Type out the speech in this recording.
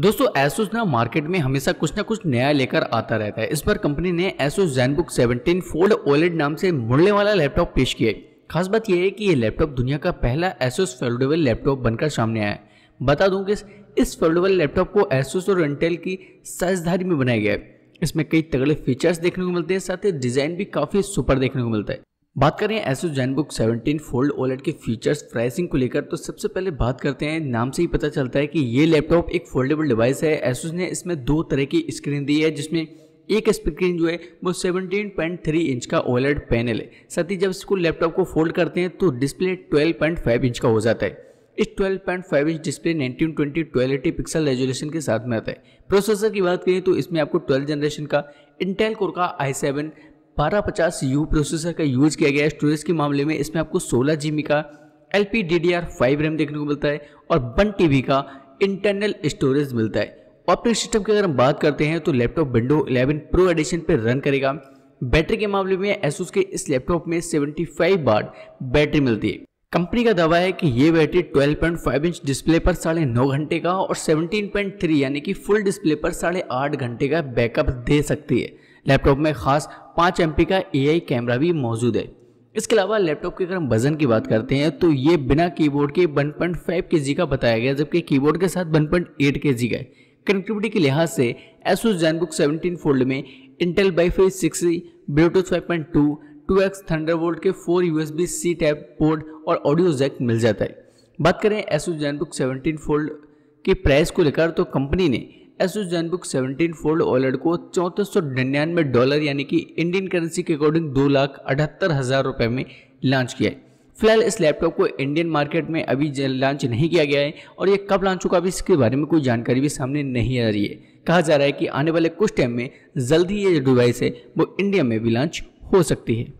दोस्तों एसोस ना मार्केट में हमेशा कुछ ना कुछ नया लेकर आता रहता है इस बार कंपनी ने एसोस जैनबुक 17 फोल्ड ओलेड नाम से मुड़ने वाला लैपटॉप पेश किया है खास बात यह है कि यह लैपटॉप दुनिया का पहला एसोस फोल्डेबल लैपटॉप बनकर सामने आया बता दूं कि इस फोल्डेबल लैपटॉप को एसोस और इंटेल की साझेदारी में बनाया गया है इसमें कई तगड़े फीचर्स देखने को मिलते हैं साथ ही डिजाइन भी काफी सुपर देखने को मिलता है बात करें एसो जैनबुक 17 फोल्ड ओलेट के फीचर्स प्राइसिंग को लेकर तो सबसे पहले बात करते हैं नाम से ही पता चलता है कि ये लैपटॉप एक फोल्डेबल डिवाइस है एसोस ने इसमें दो तरह की स्क्रीन दी है जिसमें एक स्क्रीन जो है वो 17.3 इंच का ओलेट पैनल है साथ ही जब इसको लैपटॉप को फोल्ड करते हैं तो डिस्प्ले 12.5 इंच का हो जाता है इस 12.5 इंच डिस्प्ले 1920 1280 पिक्सल रेजोल्यूशन के साथ में आता है प्रोसेसर की बात करें तो इसमें आपको 12 जनरेशन का इंटेल कोर का i7 बारह पचास यू प्रोसेसर का यूज़ किया गया है स्टोरेज के मामले में इसमें आपको सोलह जी का L P D D R five RAM देखने को मिलता है और वन टी का इंटरनल स्टोरेज मिलता है ऑपरेटिंग सिस्टम की अगर हम बात करते हैं तो लैपटॉप विंडो 11 प्रो एडिशन पर रन करेगा बैटरी के मामले में एसूस के इस लैपटॉप में 75 वाट बैटरी मिलती है कंपनी का दावा है कि ये बैटरी 12.5 इंच डिस्प्ले पर साढ़े नौ घंटे का और 17.3 यानी कि फुल डिस्प्ले पर साढ़े आठ घंटे का बैकअप दे सकती है लैपटॉप में खास पाँच एम का ए कैमरा भी मौजूद है इसके अलावा लैपटॉप के अगर हम वजन की बात करते हैं तो ये बिना कीबोर्ड के 1.5 जी का बताया गया जबकि कीबोर्ड के साथ 1.8 जी का है कनेक्टिविटी के लिहाज से एसोस जैनबुक 17 फोल्ड में Intel wifi six Bluetooth 5.2 2x Thunderbolt के 4 बी सी टैप बोर्ड और ऑडियो जैक मिल जाता है बात करें एसोस जैनबुक सेवनटीन फोल्ड के प्राइस को लेकर तो कंपनी ने Asus Zenbook seventeen fold OLED को चौंतीस सौ निन्यानवे डॉलर यानी कि इंडियन करेंसी के अकॉर्डिंग दो लाख अठहत्तर हज़ार रुपये में लॉन्च किया है फिलहाल इस लैपटॉप को इंडियन मार्केट में अभी लॉन्च नहीं किया गया है और ये कब लॉन्च होगा अभी इसके बारे में कोई जानकारी भी सामने नहीं आ रही है कहा जा रहा है कि आने वाले कुछ टाइम में जल्द ही ये जो डिवाइस है वो इंडिया में भी लॉन्च हो सकती है